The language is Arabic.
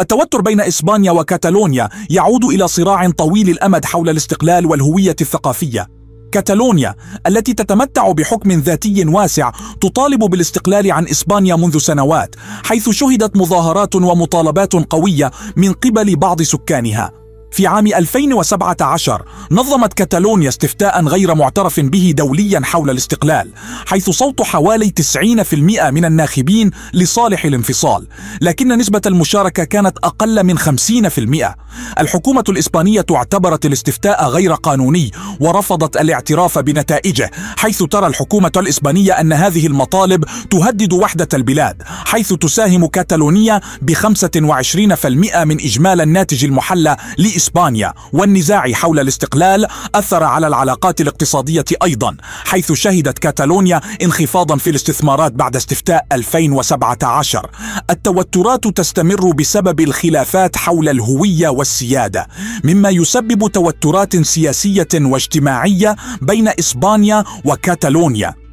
التوتر بين إسبانيا وكاتالونيا يعود إلى صراع طويل الأمد حول الاستقلال والهوية الثقافية كاتالونيا التي تتمتع بحكم ذاتي واسع تطالب بالاستقلال عن إسبانيا منذ سنوات حيث شهدت مظاهرات ومطالبات قوية من قبل بعض سكانها في عام 2017 نظمت كتالونيا استفتاء غير معترف به دوليا حول الاستقلال حيث صوت حوالي 90% من الناخبين لصالح الانفصال لكن نسبة المشاركة كانت أقل من 50% الحكومة الإسبانية اعتبرت الاستفتاء غير قانوني ورفضت الاعتراف بنتائجه حيث ترى الحكومة الإسبانية أن هذه المطالب تهدد وحدة البلاد حيث تساهم كاتالونيا ب 25% من إجمال الناتج المحلى لإسبانيا والنزاع حول الاستقلال أثر على العلاقات الاقتصادية أيضا حيث شهدت كاتالونيا انخفاضا في الاستثمارات بعد استفتاء 2017 التوترات تستمر بسبب الخلافات حول الهوية والسيادة مما يسبب توترات سياسية و اجتماعية بين إسبانيا وكاتالونيا